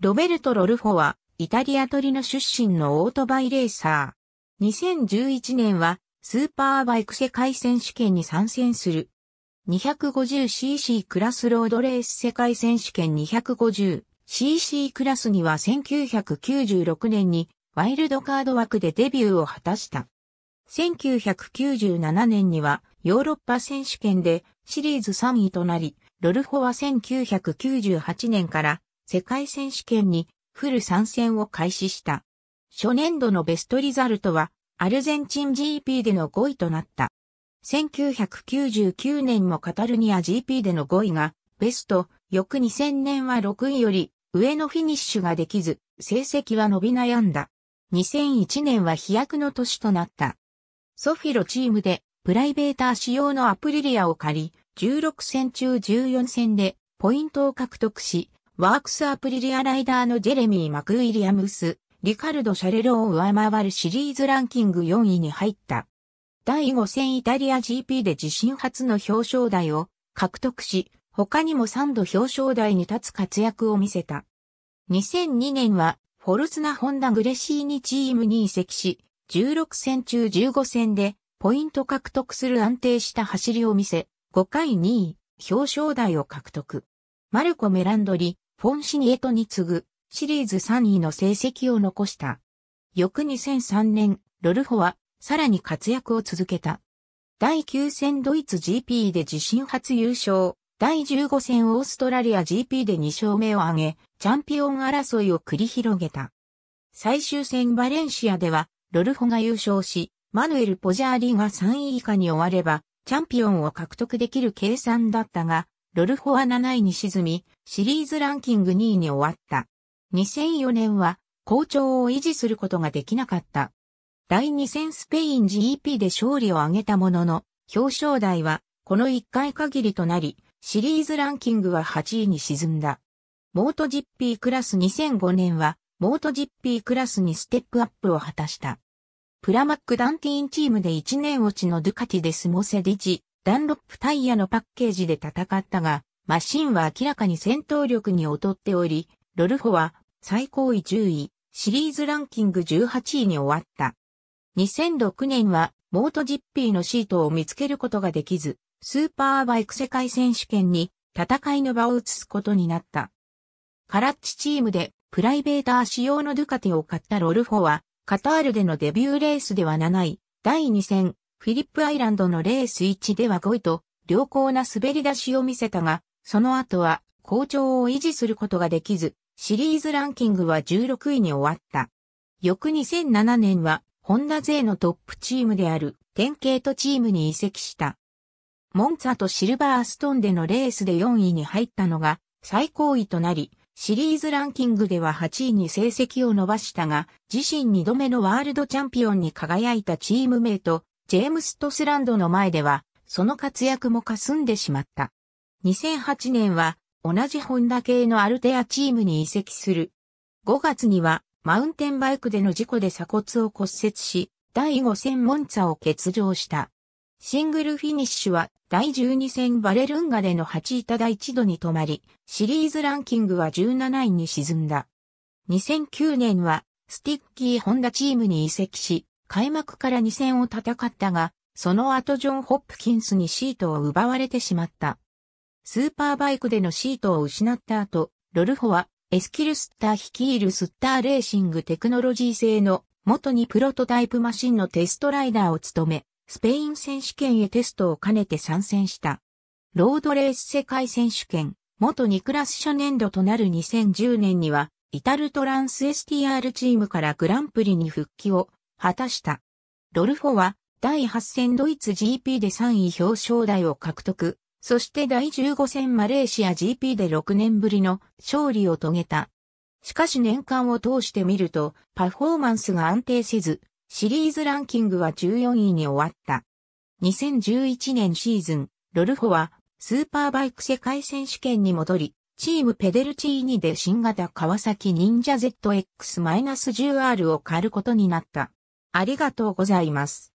ロベルト・ロルフォは、イタリアトリノ出身のオートバイレーサー。2011年は、スーパーバイク世界選手権に参戦する。250cc クラスロードレース世界選手権 250cc クラスには1996年にワイルドカード枠でデビューを果たした。1997年にはヨーロッパ選手権でシリーズ3位となり、ロルフォは1998年から世界選手権にフル参戦を開始した。初年度のベストリザルトは、アルゼンチン GP での5位となった。1999年もカタルニア GP での5位が、ベスト、翌2000年は6位より、上のフィニッシュができず、成績は伸び悩んだ。2001年は飛躍の年となった。ソフィロチームで、プライベーター仕様のアプリリアを借り、16戦中14戦で、ポイントを獲得し、ワークスアプリリアライダーのジェレミー・マクウィリアムス、リカルド・シャレロを上回るシリーズランキング4位に入った。第5戦イタリア GP で自身初の表彰台を獲得し、他にも3度表彰台に立つ活躍を見せた。2002年は、フォルツナ・ホンダ・グレシーニチームに移籍し、16戦中15戦で、ポイント獲得する安定した走りを見せ、5回2位、表彰台を獲得。マルコ・メランドリ、フォンシニエトに次ぐシリーズ3位の成績を残した。翌2003年、ロルホはさらに活躍を続けた。第9戦ドイツ GP で自身初優勝、第15戦オーストラリア GP で2勝目を挙げ、チャンピオン争いを繰り広げた。最終戦バレンシアでは、ロルホが優勝し、マヌエル・ポジャーリが3位以下に終われば、チャンピオンを獲得できる計算だったが、ロルフォは7位に沈み、シリーズランキング2位に終わった。2004年は、好調を維持することができなかった。第2戦スペイン GP で勝利を挙げたものの、表彰台は、この1回限りとなり、シリーズランキングは8位に沈んだ。モート GP クラス2005年は、モート GP クラスにステップアップを果たした。プラマックダンティーンチームで1年落ちのドゥカティデスモセディジ、ダンロップタイヤのパッケージで戦ったが、マシンは明らかに戦闘力に劣っており、ロルフォは最高位10位、シリーズランキング18位に終わった。2006年はモートジッピーのシートを見つけることができず、スーパーバイク世界選手権に戦いの場を移すことになった。カラッチチームでプライベーター仕様のドゥカティを買ったロルフォは、カタールでのデビューレースでは7位、第2戦、フィリップアイランドのレース1では5位と良好な滑り出しを見せたが、その後は好調を維持することができず、シリーズランキングは16位に終わった。翌2007年は、ホンダ勢のトップチームである、典型とチームに移籍した。モンツァとシルバーストンでのレースで4位に入ったのが、最高位となり、シリーズランキングでは8位に成績を伸ばしたが、自身2度目のワールドチャンピオンに輝いたチームメイト、ジェームス・トスランドの前では、その活躍も霞んでしまった。2008年は、同じホンダ系のアルテアチームに移籍する。5月には、マウンテンバイクでの事故で鎖骨を骨折し、第5戦モンツァを欠場した。シングルフィニッシュは第12戦バレルンガでの8位ただ一度に止まり、シリーズランキングは17位に沈んだ。2009年はスティッキーホンダチームに移籍し、開幕から2戦を戦ったが、その後ジョン・ホップキンスにシートを奪われてしまった。スーパーバイクでのシートを失った後、ロルホはエスキルスター率いるスッターレーシングテクノロジー製の元にプロトタイプマシンのテストライダーを務め、スペイン選手権へテストを兼ねて参戦した。ロードレース世界選手権、元にクラス初年度となる2010年には、イタルトランス STR チームからグランプリに復帰を果たした。ロルフォは第8戦ドイツ GP で3位表彰台を獲得、そして第15戦マレーシア GP で6年ぶりの勝利を遂げた。しかし年間を通してみるとパフォーマンスが安定せず、シリーズランキングは14位に終わった。2011年シーズン、ロルフォはスーパーバイク世界選手権に戻り、チームペデルチーニで新型川崎忍者 ZX-10R を買ることになった。ありがとうございます。